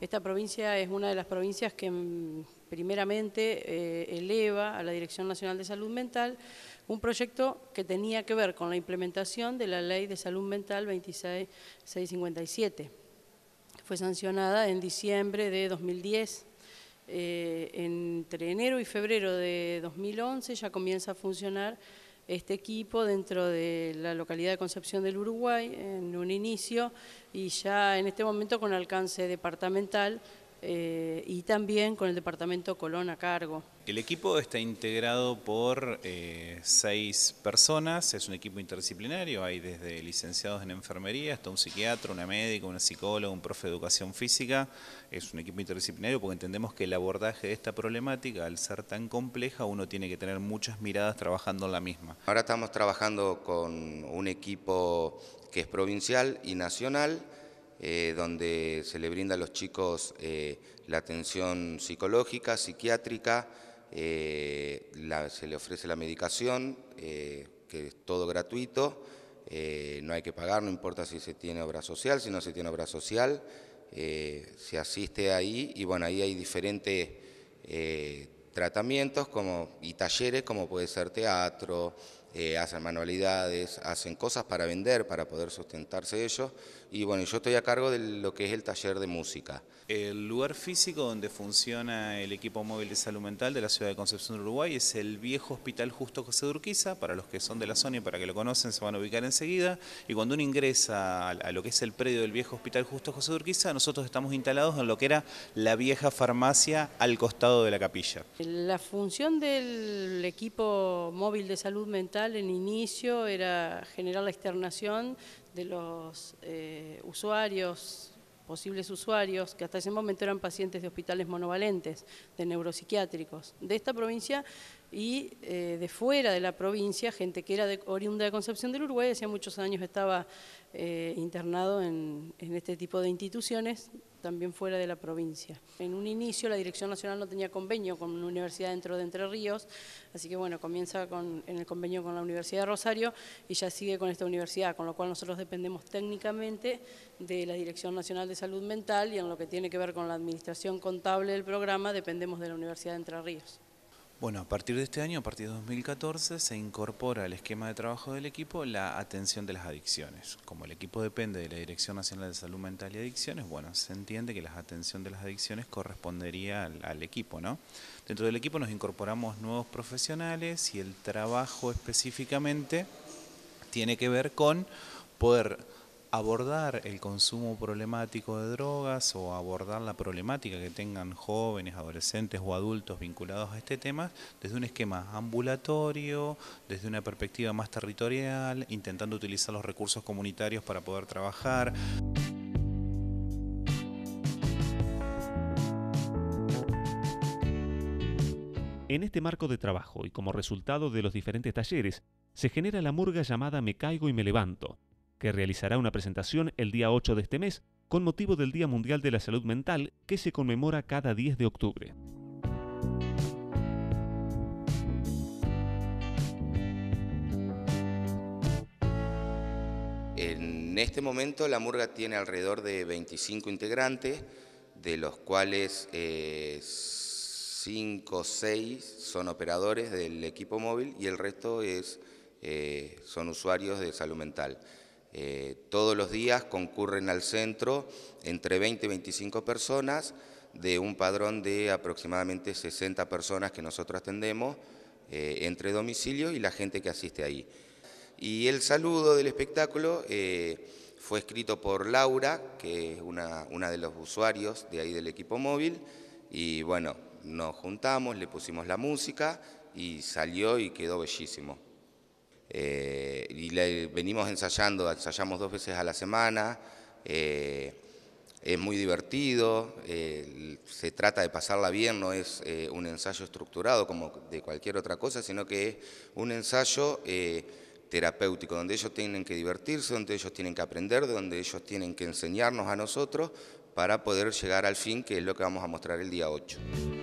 Esta provincia es una de las provincias que mm, primeramente eh, eleva a la Dirección Nacional de Salud Mental un proyecto que tenía que ver con la implementación de la Ley de Salud Mental 26657. Fue sancionada en diciembre de 2010. Eh, entre enero y febrero de 2011 ya comienza a funcionar este equipo dentro de la localidad de Concepción del Uruguay en un inicio y ya en este momento con alcance departamental eh, y también con el departamento Colón a cargo. El equipo está integrado por eh, seis personas, es un equipo interdisciplinario, hay desde licenciados en enfermería hasta un psiquiatra, una médica, una psicóloga, un profe de educación física, es un equipo interdisciplinario porque entendemos que el abordaje de esta problemática, al ser tan compleja, uno tiene que tener muchas miradas trabajando en la misma. Ahora estamos trabajando con un equipo que es provincial y nacional, eh, donde se le brinda a los chicos eh, la atención psicológica, psiquiátrica, eh, se le ofrece la medicación, que es todo gratuito, no hay que pagar, no importa si se tiene obra social, si no se tiene obra social, se asiste ahí y bueno, ahí hay diferentes tratamientos como, y talleres como puede ser teatro, eh, hacen manualidades, hacen cosas para vender, para poder sustentarse ellos. Y bueno, yo estoy a cargo de lo que es el taller de música. El lugar físico donde funciona el equipo móvil de salud mental de la ciudad de Concepción de Uruguay es el viejo hospital Justo José Durquiza Para los que son de la zona y para que lo conocen se van a ubicar enseguida. Y cuando uno ingresa a lo que es el predio del viejo hospital Justo José Durquiza nosotros estamos instalados en lo que era la vieja farmacia al costado de la capilla. La función del equipo móvil de salud mental en inicio era generar la externación de los eh, usuarios, posibles usuarios, que hasta ese momento eran pacientes de hospitales monovalentes, de neuropsiquiátricos, de esta provincia y eh, de fuera de la provincia, gente que era de, oriunda de Concepción del Uruguay, hacía muchos años estaba eh, internado en, este tipo de instituciones, también fuera de la provincia. En un inicio la Dirección Nacional no tenía convenio con una universidad dentro de Entre Ríos, así que bueno, comienza en el convenio con la Universidad de Rosario y ya sigue con esta universidad, con lo cual nosotros dependemos técnicamente de la Dirección Nacional de Salud Mental y en lo que tiene que ver con la administración contable del programa dependemos de la Universidad de Entre Ríos. Bueno, a partir de este año, a partir de 2014, se incorpora al esquema de trabajo del equipo la atención de las adicciones. Como el equipo depende de la Dirección Nacional de Salud Mental y Adicciones, bueno, se entiende que la atención de las adicciones correspondería al, equipo, ¿no? Dentro del equipo nos incorporamos nuevos profesionales y el trabajo específicamente tiene que ver con poder abordar el consumo problemático de drogas o abordar la problemática que tengan jóvenes, adolescentes o adultos vinculados a este tema desde un esquema ambulatorio, desde una perspectiva más territorial, intentando utilizar los recursos comunitarios para poder trabajar. En este marco de trabajo y como resultado de los diferentes talleres, se genera la murga llamada Me Caigo y Me Levanto, que realizará una presentación el día 8 de este mes con motivo del Día Mundial de la Salud Mental que se conmemora cada 10 de octubre. En este momento la murga tiene alrededor de 25 integrantes, de los cuales 5 eh, o 6 son operadores del equipo móvil y el resto es, eh, son usuarios de salud mental. Eh, todos los días concurren al centro entre 20 y 25 personas de un padrón de aproximadamente 60 personas que nosotros atendemos eh, entre domicilio y la gente que asiste ahí. Y el saludo del espectáculo eh, fue escrito por Laura, que es una, una de los usuarios de ahí del equipo móvil, y bueno, nos juntamos, le pusimos la música y salió y quedó bellísimo. Eh, y venimos ensayando, ensayamos dos veces a la semana. Eh, es muy divertido, eh, se trata de pasarla bien, no es un ensayo estructurado como de cualquier otra cosa, sino que es un ensayo terapéutico, donde ellos tienen que divertirse, donde ellos tienen que aprender, donde ellos tienen que enseñarnos a nosotros para poder llegar al fin, que es lo que vamos a mostrar el día 8.